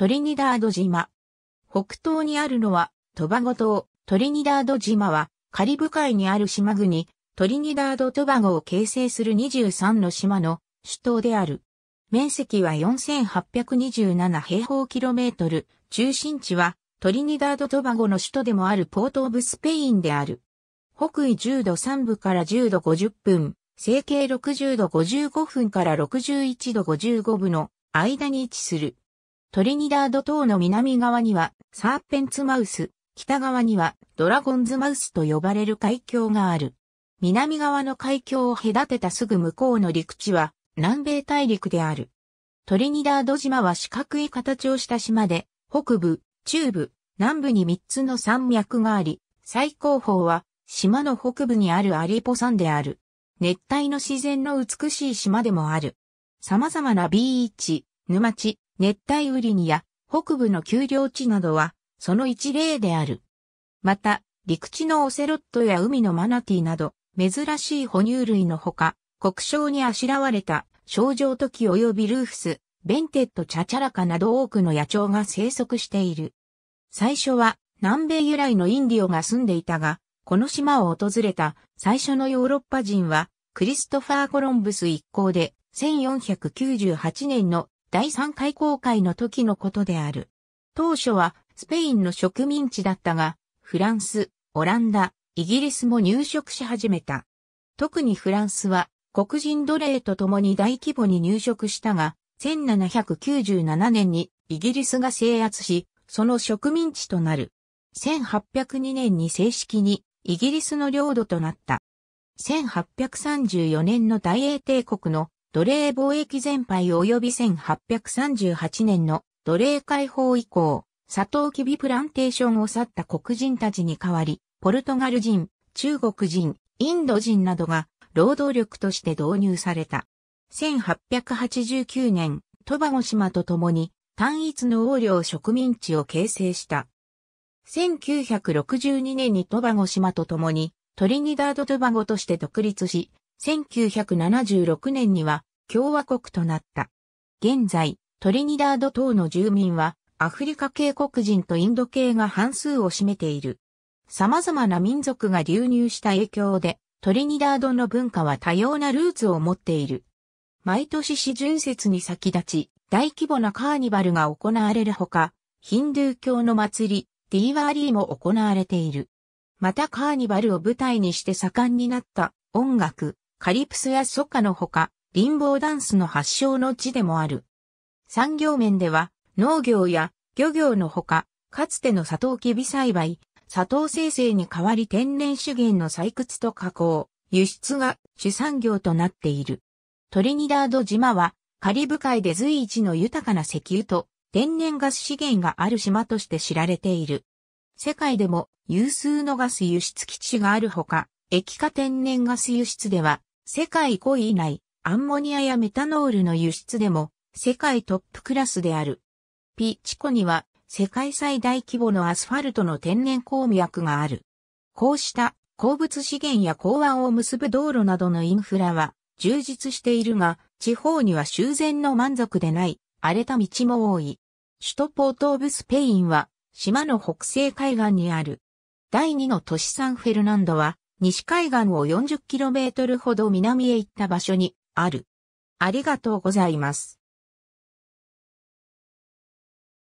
トリニダード島。北東にあるのは、トバゴ島。トリニダード島は、カリブ海にある島国、トリニダード・トバゴを形成する23の島の首都である。面積は4827平方キロメートル、中心地はトリニダード・トバゴの首都でもあるポート・オブ・スペインである。北緯10度3分から10度50分、西経60度55分から61度55分の間に位置する。トリニダード島の南側にはサーペンツマウス、北側にはドラゴンズマウスと呼ばれる海峡がある。南側の海峡を隔てたすぐ向こうの陸地は南米大陸である。トリニダード島は四角い形をした島で、北部、中部、南部に3つの山脈があり、最高峰は島の北部にあるアリポ山である。熱帯の自然の美しい島でもある。様々なビーチ、沼地、熱帯雨林や北部の丘陵地などは、その一例である。また、陸地のオセロットや海のマナティなど、珍しい哺乳類のほか、国章にあしらわれた、症ト時及びルーフス、ベンテッドチャチャラカなど多くの野鳥が生息している。最初は南米由来のインディオが住んでいたが、この島を訪れた最初のヨーロッパ人はクリストファー・コロンブス一行で1498年の第3回公開の時のことである。当初はスペインの植民地だったが、フランス、オランダ、イギリスも入植し始めた。特にフランスは黒人奴隷と共に大規模に入植したが、1797年にイギリスが制圧し、その植民地となる。1802年に正式にイギリスの領土となった。1834年の大英帝国の奴隷貿易全廃及び1838年の奴隷解放以降、サトウキビプランテーションを去った黒人たちに代わり、ポルトガル人、中国人、インド人などが労働力として導入された。1889年、トバゴ島と共に単一の横領植民地を形成した。1962年にトバゴ島と共にトリニダード・トバゴとして独立し、1976年には共和国となった。現在、トリニダード島の住民はアフリカ系黒人とインド系が半数を占めている。様々な民族が流入した影響で、トリニダードの文化は多様なルーツを持っている。毎年四巡節に先立ち、大規模なカーニバルが行われるほか、ヒンドゥー教の祭り、ディーワーリーも行われている。またカーニバルを舞台にして盛んになった音楽、カリプスやソカのほか、ボーダンスの発祥の地でもある。産業面では、農業や漁業のほか、かつてのサトウキビ栽培、砂糖生成に代わり天然資源の採掘と加工、輸出が主産業となっている。トリニダード島はカリブ海で随一の豊かな石油と天然ガス資源がある島として知られている。世界でも有数のガス輸出基地があるほか、液化天然ガス輸出では世界5位以内、アンモニアやメタノールの輸出でも世界トップクラスである。ピチコには世界最大規模のアスファルトの天然鉱脈がある。こうした鉱物資源や港湾を結ぶ道路などのインフラは充実しているが、地方には修繕の満足でない荒れた道も多い。首都ポート・オブ・スペインは島の北西海岸にある。第二の都市サンフェルナンドは西海岸を 40km ほど南へ行った場所にある。ありがとうございます。